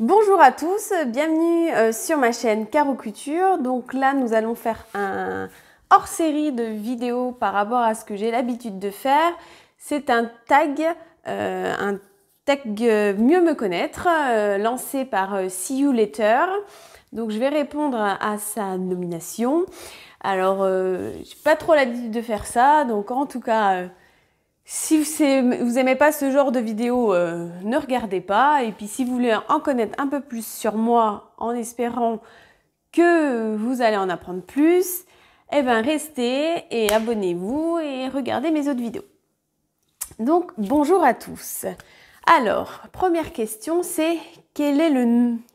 Bonjour à tous, bienvenue euh, sur ma chaîne Caro Donc là, nous allons faire un hors série de vidéos par rapport à ce que j'ai l'habitude de faire. C'est un tag, euh, un tag euh, mieux me connaître, lancé par See Donc je vais répondre à, sa nomination. Alors, j'ai pas trop l'habitude de faire ça, donc en tout cas, si vous aimez pas ce genre de vidéo, euh, ne regardez pas. Et puis si vous voulez en connaître un peu plus sur moi, en espérant que vous allez en apprendre plus, eh bien restez et abonnez-vous et regardez mes autres vidéos. Donc bonjour à tous. Alors, première question, c'est quel est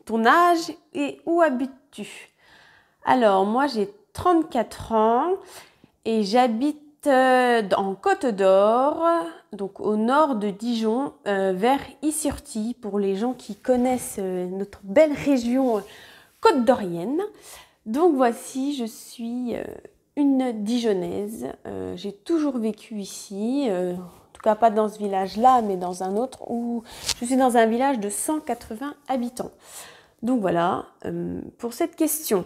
ton âge et où habites-tu Alors, moi j'ai 34 ans et j'habite euh, en Côte d'Or, donc au nord de Dijon, euh, vers Issurti, pour les gens qui connaissent euh, notre belle région côte d'Orienne. Donc voici, je suis une Dijonnaise. J'ai toujours vécu ici, en tout cas pas dans ce village-là, mais dans un autre où je suis dans un village de 180 habitants. Donc voilà pour cette question.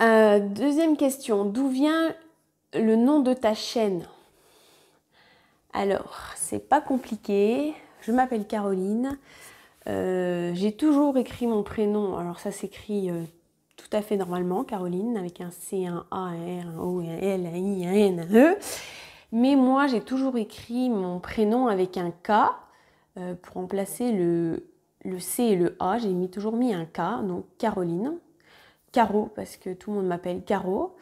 deuxième question, d'où vient le nom de ta chaîne. Alors, c'est pas compliqué. Je m'appelle Caroline. Euh, j'ai toujours écrit mon prénom. Alors ça s'écrit euh, tout à fait normalement, Caroline, avec un C, un A, un R, un O, un L, un I, un N, un E. Mais moi, j'ai toujours écrit mon prénom avec un K euh, pour remplacer le, le, C et le A. J'ai toujours mis un K, donc Caroline. Caro, parce que tout le monde m'appelle Caro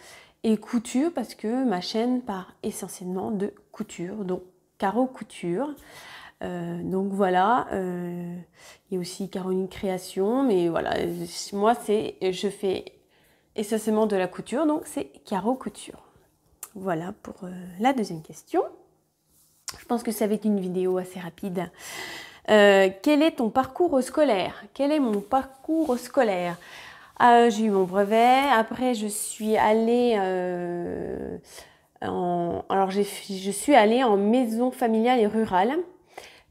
et couture parce que ma chaîne part essentiellement de couture, donc carreau Couture. Euh, donc voilà, euh, il y a aussi Caroline Création, mais voilà, moi c'est, je fais essentiellement de la couture, donc c'est carreau Couture. Voilà pour euh, la deuxième question. Je pense que ça va être une vidéo assez rapide. quel est ton parcours scolaire Quel est mon parcours scolaire euh, j'ai eu mon brevet. Après, je suis allée euh, en, je suis allée en maison familiale et rurale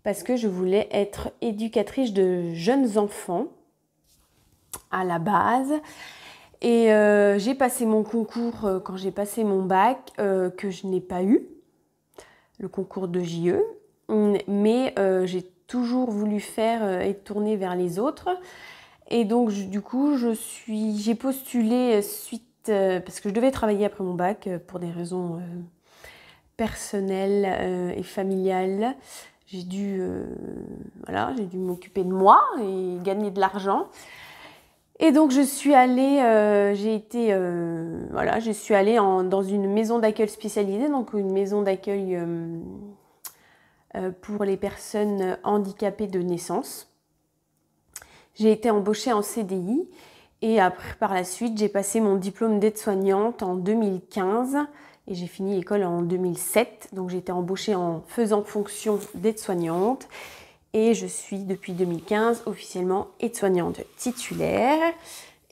parce que je voulais être éducatrice de jeunes enfants à la base. Et euh, j'ai passé mon concours quand j'ai passé mon bac que je n'ai pas eu, le concours de JE, mais j'ai toujours voulu faire et tourner vers les autres. Et donc, du coup, je suis, j'ai postulé suite euh, parce que je devais travailler après mon bac euh, pour des raisons euh, personnelles et familiales. J'ai dû, m'occuper de moi et gagner de l'argent. Et donc je suis allée, j'ai été, voilà, je suis allée dans une maison d'accueil spécialisée, donc une maison d'accueil pour les personnes handicapées de naissance. J'ai été embauchée en CDI et après, par la suite, j'ai passé mon diplôme d'aide-soignante en 2015 et j'ai fini l'école en 2007. Donc j'ai été embauchée en faisant fonction d'aide-soignante et je suis depuis 2015 officiellement aide-soignante titulaire.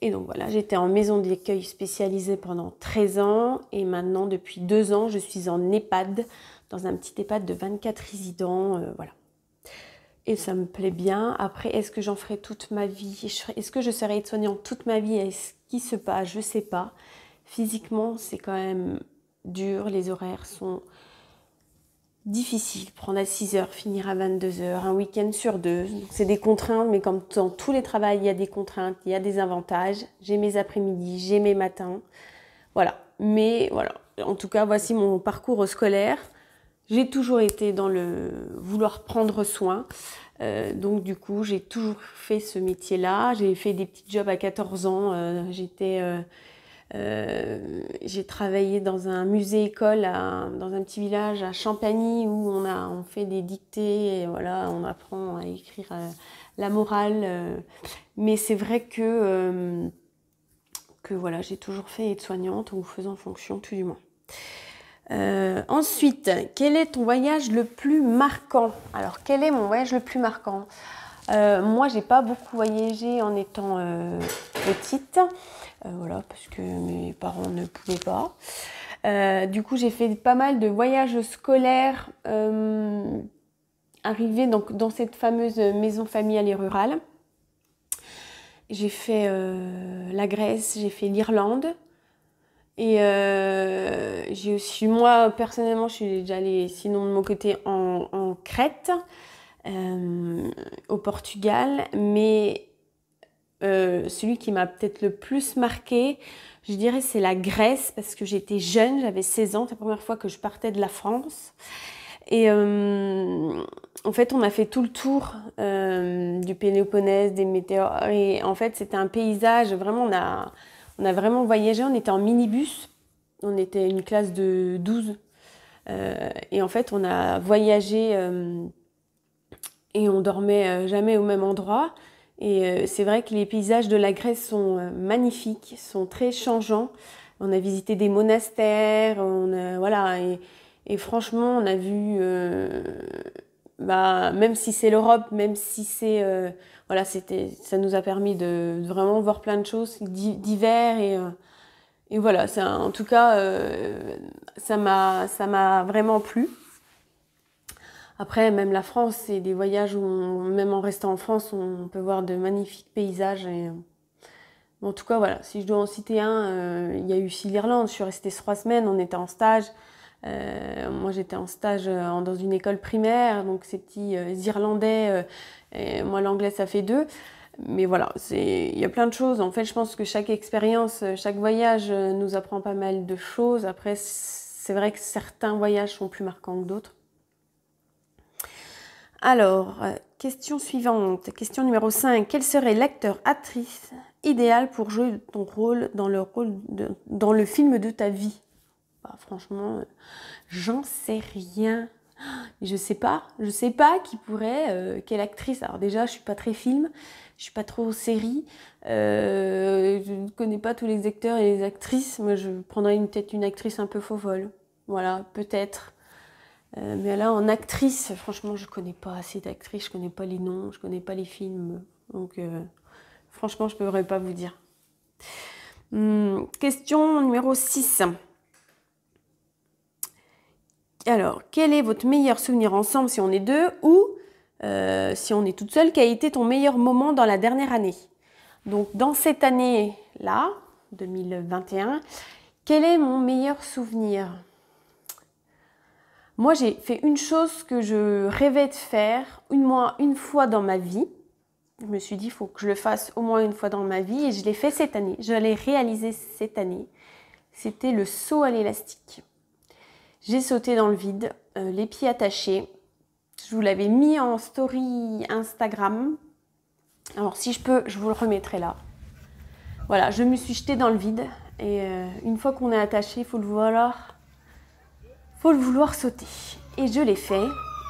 Et donc voilà, j'étais en maison d'accueil spécialisée pendant 13 ans et maintenant depuis 2 ans, je suis en EHPAD, dans un petit EHPAD de 24 résidents. Euh, voilà et ça me plaît bien. Après, est-ce que j'en ferai toute ma vie Est-ce que je serai aide-soignante toute ma vie Est-ce qui se passe Je sais pas. Physiquement, c'est quand même dur. Les horaires sont difficiles. Prendre à 6 heures, finir à 22 h un week-end sur deux. C'est des contraintes, mais comme dans tous les travaux, il y a des contraintes, il y a des avantages. J'ai mes après-midi, j'ai mes matins. Voilà. Mais voilà. En tout cas, voici mon parcours scolaire. J'ai toujours été dans le vouloir prendre soin. Euh, donc du coup, j'ai toujours fait ce métier-là. J'ai fait des petits jobs à 14 ans. Euh, j'étais, euh, j'ai travaillé dans un musée-école dans un petit village à Champagny où on, a, on fait des dictées et voilà, on apprend à écrire la morale. mais c'est vrai que, que voilà, j'ai toujours fait aide-soignante ou faisant fonction tout du moins. Euh, ensuite, quel est ton voyage le plus marquant Alors, quel est mon voyage le plus marquant euh, Moi, j'ai pas beaucoup voyagé en étant euh, petite, voilà, parce que mes parents ne pouvaient pas. du coup, j'ai fait pas mal de voyages scolaires Arrivé donc dans cette fameuse maison familiale et rurale. J'ai fait la Grèce, j'ai fait l'Irlande, et euh, j'ai aussi, moi personnellement, je suis déjà allée, sinon de mon côté, en, Crète, euh, au Portugal. Mais euh, celui qui m'a peut-être le plus marqué, je dirais, c'est la Grèce, parce que j'étais jeune, j'avais 16 ans, c'est la première fois que je partais de la France. Et en fait, on a fait tout le tour du Péloponnèse, des météores. Et en fait, c'était un paysage, vraiment, on a, on a vraiment voyagé, on était en minibus, on était une classe de 12. Euh, et en fait, on a voyagé euh, et on dormait euh, jamais au même endroit. Et c'est vrai que les paysages de la Grèce sont magnifiques, sont très changeants. On a visité des monastères, on voilà, et, franchement, on a vu bah, même si c'est l'Europe, même si c'est euh, voilà, c'était, ça nous a permis de, vraiment voir plein de choses divers et, euh, voilà, en tout cas, euh, ça m'a, ça m'a vraiment plu. Après, même la France, c'est des voyages où, même en restant en France, on peut voir de magnifiques paysages. en tout cas, voilà, si je dois en citer un, il y a eu aussi l'Irlande. Je suis restée trois semaines, on était en stage moi j'étais en stage euh, dans une école primaire, donc ces petits euh, Irlandais, euh, moi l'anglais ça fait deux. Mais voilà, il y a plein de choses. En fait, je pense que chaque expérience, chaque voyage nous apprend pas mal de choses. Après, c'est vrai que certains voyages sont plus marquants que d'autres. Alors, question suivante, question numéro 5. Quel serait l'acteur, actrice idéal pour jouer ton rôle dans le, rôle dans le film de ta vie franchement, euh, j'en sais rien. Je sais pas, je sais pas qui pourrait, euh, quelle actrice. Alors déjà, je suis pas très film, je suis pas trop série, euh, je ne connais pas tous les acteurs et les actrices. Moi, je prendrais peut-être une actrice un peu faux Voilà, peut-être. mais là, en actrice, franchement, je connais pas assez d'actrices, je connais pas les noms, je connais pas les films. Donc, franchement, je ne pourrais pas vous dire. Hmm, question numéro 6. Alors, quel est votre meilleur souvenir ensemble si on est deux ou euh, si on est toute seule, quel a été ton meilleur moment dans la dernière année Donc, dans cette année-là, 2021, quel est mon meilleur souvenir Moi, j'ai fait une chose que je rêvais de faire une, une fois dans ma vie. Je me suis dit, il faut que je le fasse au moins une fois dans ma vie et je l'ai fait cette année. Je l'ai réalisé cette année. C'était le saut à l'élastique. J'ai sauté dans le vide, euh, les pieds attachés. Je vous l'avais mis en story Instagram. Alors si je peux, je vous le remettrai là. Voilà, je me suis jetée dans le vide. Et euh, une fois qu'on est attaché, il faut le vouloir. Faut le vouloir sauter. Et je l'ai fait.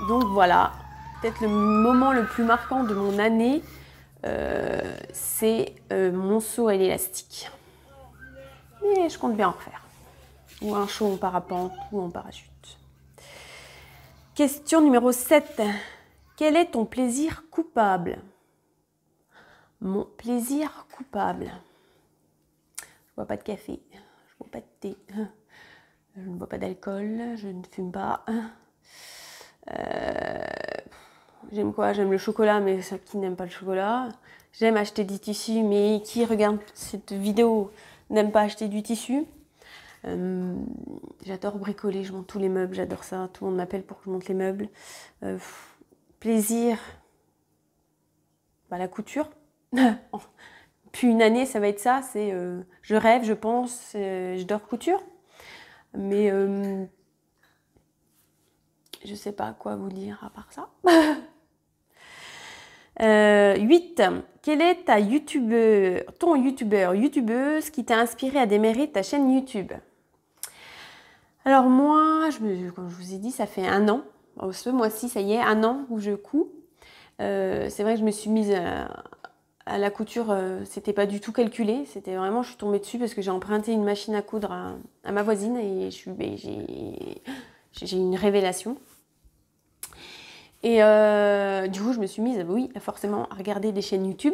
Donc voilà, peut-être le moment le plus marquant de mon année, euh, c'est mon saut à l'élastique. Mais je compte bien en refaire ou un show en parapente ou en parachute. Question numéro 7. Quel est ton plaisir coupable Mon plaisir coupable. Je bois pas de café, je bois pas de thé, je ne bois pas d'alcool, je ne fume pas. Euh, j'aime quoi J'aime le chocolat, mais qui n'aime pas le chocolat J'aime acheter du tissu, mais qui regarde cette vidéo n'aime pas acheter du tissu euh, j'adore bricoler, je monte tous les meubles, j'adore ça. Tout le monde m'appelle pour que je monte les meubles. Euh, plaisir, bah, la couture. Puis une année, ça va être ça. C'est euh, je rêve, je pense, je dors couture. Mais je sais pas quoi vous dire à part ça. 8. Quel est ta youtubeur, ton youtubeur, youtubeuse qui t'a inspiré à démarrer ta chaîne YouTube alors moi, je, comme je vous ai dit, ça fait un an. Ce mois-ci, ça y est, un an où je couds. Euh, c'est vrai que je me suis mise euh, à, la couture, euh, c'était pas du tout calculé. C'était vraiment, je suis tombée dessus parce que j'ai emprunté une machine à coudre à, ma voisine et j'ai une révélation. Et du coup, je me suis mise, oui, forcément, à regarder des chaînes YouTube.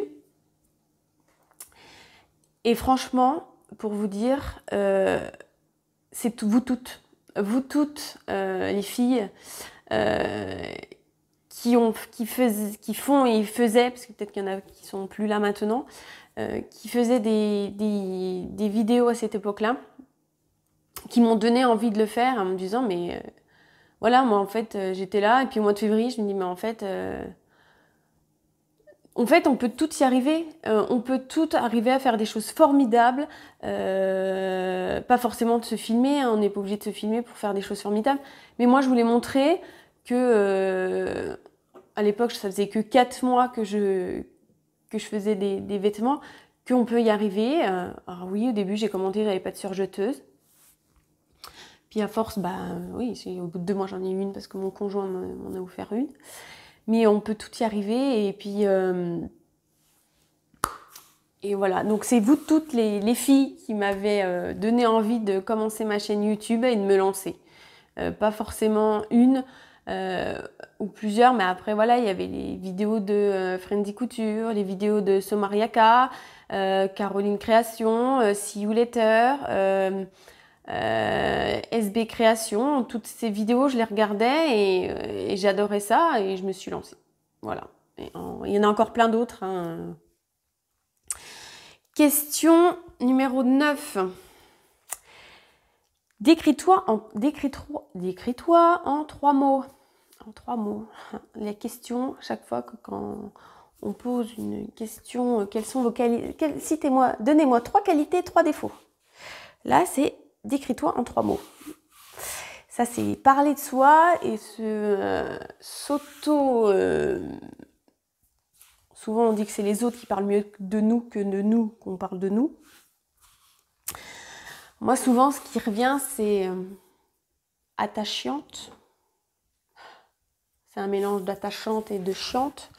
Et franchement, pour vous dire, c'est vous toutes vous toutes euh, les filles euh, qui, ont, qui, faisaient, qui, font et faisaient, parce que peut-être qu'il y en a qui sont plus là maintenant, euh, qui faisaient des, des vidéos à cette époque-là, qui m'ont donné envie de le faire en me disant mais voilà moi en fait j'étais là et puis au mois de février je me dis mais en fait en fait, on peut tout y arriver. Euh, on peut tout arriver à faire des choses formidables. Euh, pas forcément de se filmer. Hein. on n'est pas obligé de se filmer pour faire des choses formidables. Mais moi, je voulais montrer que, euh, à l'époque, ça faisait que 4 mois que je, que je faisais des, vêtements, qu'on peut y arriver. alors oui, au début, j'ai commenté, j'avais pas de surjeteuse. Puis à force, bah oui, au bout de deux mois, j'en ai une parce que mon conjoint m'en a offert une mais on peut tout y arriver. Et puis, euh, et voilà. Donc, c'est vous toutes les, filles qui m'avez euh, donné envie de commencer ma chaîne YouTube et de me lancer. Euh, pas forcément une ou plusieurs, mais après, voilà, il y avait les vidéos de Frenzy Couture, les vidéos de Somariaka, Caroline Création, See You euh, SB Création, toutes ces vidéos, je les regardais euh, et, j'adorais ça et je me suis lancée. Voilà. il y en a encore plein d'autres. Hein. Question numéro 9. Décris-toi en, décris décris en trois mots. En trois mots. La question, chaque fois que quand on pose une question, euh, quelles sont vos qualités Citez-moi, donnez-moi trois qualités, trois défauts. Là, c'est décris-toi en trois mots. Ça, c'est parler de soi et se euh, s'auto. Euh, souvent, on dit que c'est les autres qui parlent mieux de nous que de nous qu'on parle de nous. Moi, souvent, ce qui revient, c'est euh, attachante. C'est un mélange d'attachante et de chiante.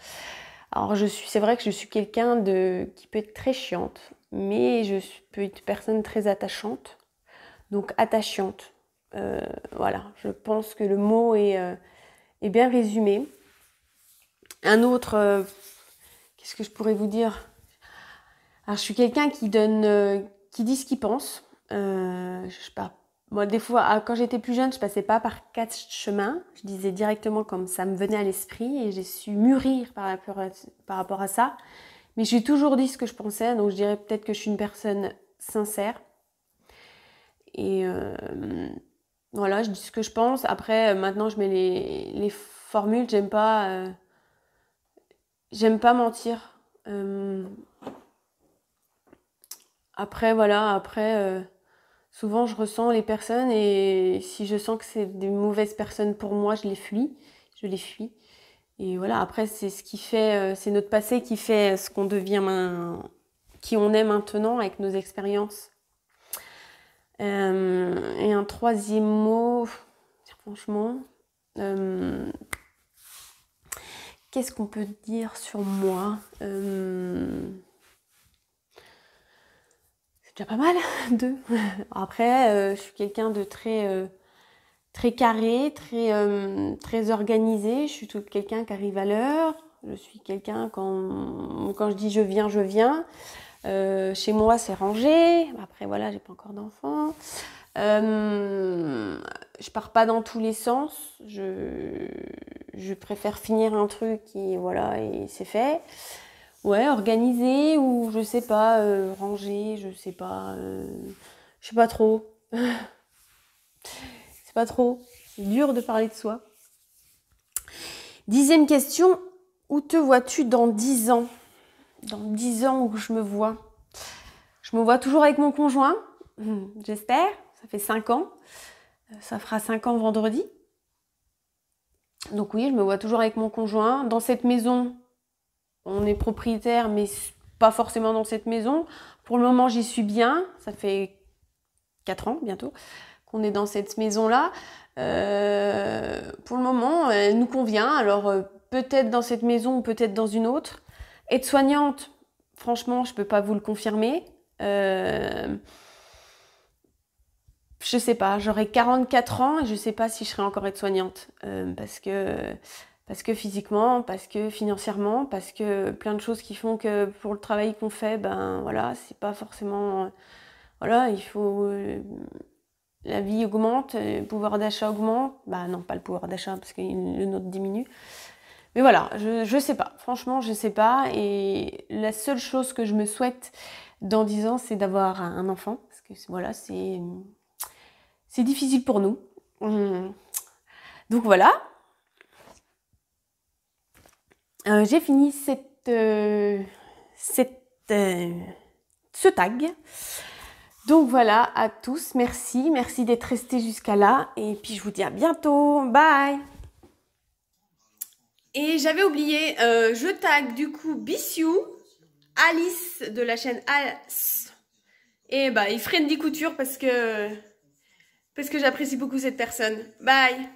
Alors, je suis, c'est vrai que je suis quelqu'un de qui peut être très chiante, mais je peux être une personne très attachante donc attachante. Euh, voilà, je pense que le mot est, euh, bien résumé. Un autre, euh, qu'est-ce que je pourrais vous dire Alors, je suis quelqu'un qui donne, qui dit ce qu'il pense. je pas. Moi, des fois, ah, quand j'étais plus jeune, je passais pas par quatre chemins. Je disais directement comme ça me venait à l'esprit et j'ai su mûrir par, par rapport à ça. Mais j'ai toujours dit ce que je pensais, donc je dirais peut-être que je suis une personne sincère et euh, voilà, je dis ce que je pense. Après, euh, maintenant, je mets les, formules. J'aime pas, euh, j'aime pas mentir. Après, voilà, après, souvent je ressens les personnes et si je sens que c'est des mauvaises personnes pour moi, je les fuis. Je les fuis. Et voilà, après, c'est ce qui fait, c'est notre passé qui fait ce qu'on devient, qui on est maintenant avec nos expériences. Euh, et un troisième mot, franchement, euh, qu'est-ce qu'on peut dire sur moi euh, C'est déjà pas mal, deux. Après, je suis quelqu'un de très, très carré, très, très organisé. Je suis tout quelqu'un qui arrive à l'heure. Je suis quelqu'un quand, quand je dis je viens, je viens. Euh, chez moi, c'est rangé. Après, voilà, j'ai pas encore d'enfant. Euh, je pars pas dans tous les sens. Je, préfère finir un truc et voilà, et c'est fait. Ouais, organiser ou je sais pas, euh, ranger, je sais pas. je sais pas trop. c'est pas trop. C'est dur de parler de soi. Dixième question, où te vois-tu dans dix ans dans dix ans où je me vois Je me vois toujours avec mon conjoint, hum, j'espère. Ça fait cinq ans. Euh, ça fera cinq ans vendredi. Donc oui, je me vois toujours avec mon conjoint. Dans cette maison, on est propriétaire, mais pas forcément dans cette maison. Pour le moment, j'y suis bien. Ça fait 4 ans bientôt qu'on est dans cette maison-là. Euh, pour le moment, elle nous convient. Alors euh, peut-être dans cette maison ou peut-être dans une autre. Être soignante franchement, je ne peux pas vous le confirmer. Je euh, je sais pas, j'aurai 44 ans et je sais pas si je serai encore être soignante euh, parce, que, parce que physiquement, parce que financièrement, parce que plein de choses qui font que pour le travail qu'on fait, ben voilà, c'est pas forcément. Voilà, il faut. Euh, la vie augmente, le pouvoir d'achat augmente. Bah non, pas le pouvoir d'achat parce que le nôtre diminue. Mais voilà, je, ne sais pas. Franchement, je sais pas. Et la seule chose que je me souhaite dans 10 ans, c'est d'avoir un enfant. Parce que voilà, c'est. C'est difficile pour nous. Hum. Donc voilà. Euh, j'ai fini cette, euh, cette, euh, ce tag. Donc voilà à tous. Merci. Merci d'être resté jusqu'à là. Et puis je vous dis à bientôt. Bye et j'avais oublié, euh, je tag du coup Bissou, Alice de la chaîne Alice. Et bah, il freine des coutures parce que, parce que j'apprécie beaucoup cette personne. Bye